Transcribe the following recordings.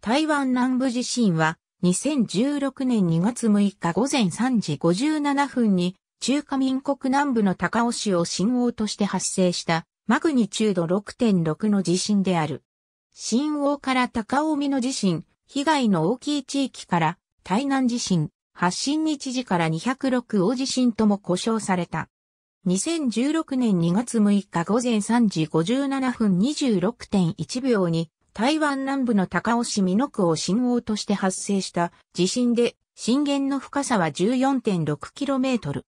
台湾南部地震は2016年2月6日午前3時57分に中華民国南部の高尾市を震央として発生したマグニチュード6.6の地震である。震央から高尾美の地震、被害の大きい地域から台南地震、発震日時から206大地震とも呼称された。2016年2月6日午前3時57分26.1秒に台湾南部の高尾市美濃区を震央として発生した地震で、震源の深さは 14.6km。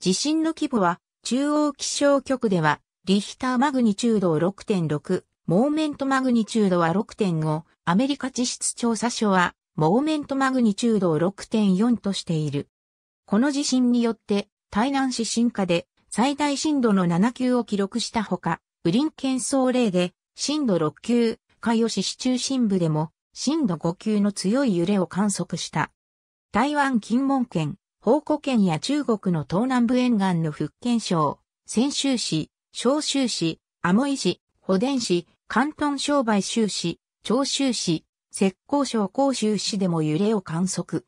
地震の規模は、中央気象局では、リヒターマグニチュードを6.6、モーメントマグニチュードは6.5、アメリカ地質調査所は、モーメントマグニチュードを6.4としている。この地震によって、台南市新下で最大震度の7級を記録したほか、ウリンケン総例で震度6級、海を市中心部でも震度5級の強い揺れを観測した。台湾金門県、宝庫県や中国の東南部沿岸の福建省、泉州市、昭州市、アモイ市、保田市、関東商売州市、長州市、浙江省甲州市でも揺れを観測。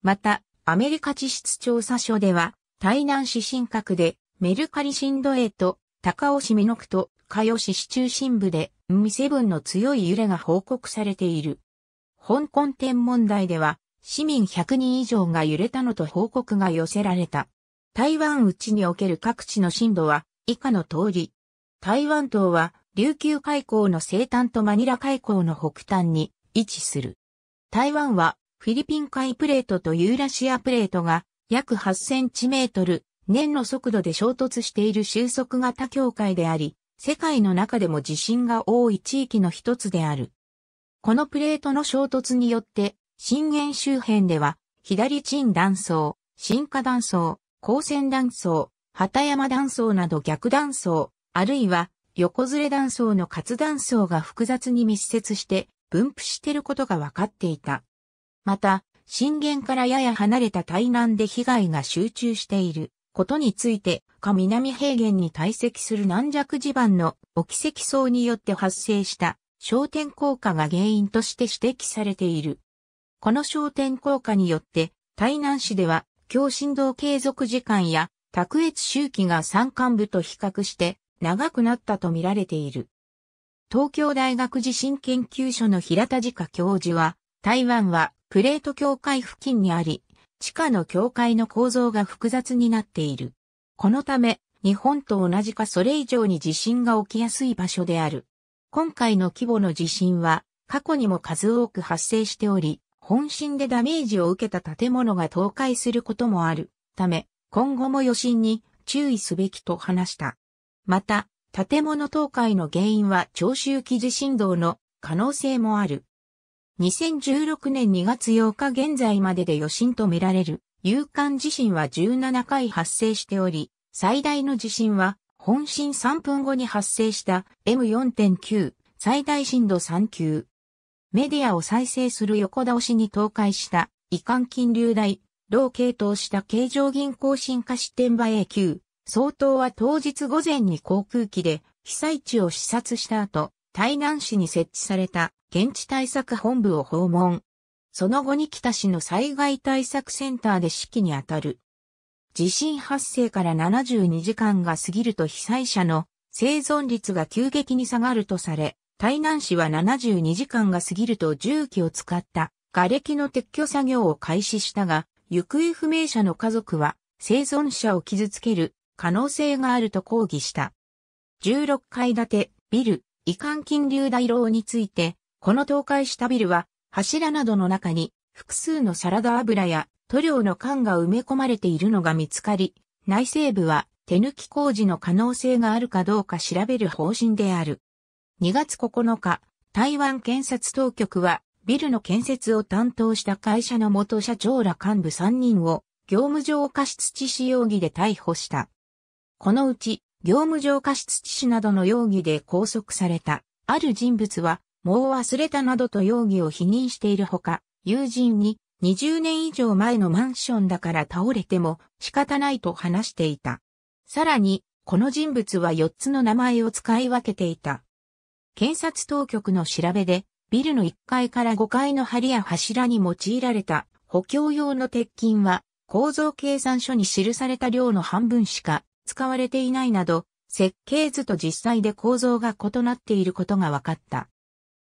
また、アメリカ地質調査所では、台南市新閣でメルカリ震度8、と高尾市美濃区と加代市市中心部で M7 の強い揺れが報告されている。香港天文台では、市民100人以上が揺れたのと報告が寄せられた。台湾内における各地の震度は、以下の通り。台湾島は、琉球海溝の西端とマニラ海溝の北端に位置する。台湾は、フィリピン海プレートとユーラシアプレートが、約8センチメートル、年の速度で衝突している収束型境界であり、世界の中でも地震が多い地域の一つである。このプレートの衝突によって、震源周辺では、左鎮断層、進化断層、光線断層、畑山断層など逆断層、あるいは横ずれ断層の活断層が複雑に密接して分布していることが分かっていた。また、震源からやや離れた台南で被害が集中している。ことについて、下南平原に堆積する軟弱地盤の沖積層によって発生した焦点効果が原因として指摘されている。この焦点効果によって、台南市では強振動継続時間や卓越周期が山間部と比較して長くなったと見られている。東京大学地震研究所の平田直教授は、台湾はプレート境界付近にあり、地下の境界の構造が複雑になっている。このため、日本と同じかそれ以上に地震が起きやすい場所である。今回の規模の地震は、過去にも数多く発生しており、本震でダメージを受けた建物が倒壊することもあるため、今後も余震に注意すべきと話した。また、建物倒壊の原因は長周期地震動の可能性もある。2016年2月8日現在までで余震とみられる、有感地震は17回発生しており、最大の地震は、本震3分後に発生した M4.9 最大震度3級。メディアを再生する横倒しに倒壊した遺憾金流大、老系統した形状銀行進化支店場 A 級。総統は当日午前に航空機で被災地を視察した後、台南市に設置された現地対策本部を訪問。その後に北市の災害対策センターで指揮に当たる。地震発生から72時間が過ぎると被災者の生存率が急激に下がるとされ、台南市は72時間が過ぎると重機を使った瓦礫の撤去作業を開始したが、行方不明者の家族は生存者を傷つける可能性があると抗議した。16階建てビル、遺憾金流大楼についてこの倒壊したビルは、柱などの中に複数のサラダ油や塗料の缶が埋め込まれているのが見つかり、内西部は手抜き工事の可能性があるかどうか調べる方針である。2月9日、台湾検察当局は、ビルの建設を担当した会社の元社長ら幹部3人を、業務上過失致死容疑で逮捕した。このうち、業務上過失致死などの容疑で拘束された、ある人物は、もう忘れたなどと容疑を否認しているほか、友人に20年以上前のマンションだから倒れても仕方ないと話していた。さらに、この人物は4つの名前を使い分けていた。検察当局の調べで、ビルの1階から5階の梁や柱に用いられた補強用の鉄筋は、構造計算書に記された量の半分しか使われていないなど、設計図と実際で構造が異なっていることが分かった。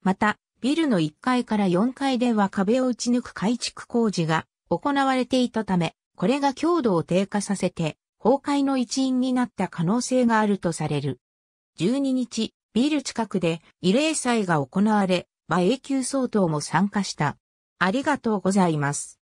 また、ビルの1階から4階では壁を打ち抜く改築工事が行われていたため、これが強度を低下させて、崩壊の一因になった可能性があるとされる。12日、ビル近くで慰霊祭が行われ、馬永久相当も参加した。ありがとうございます。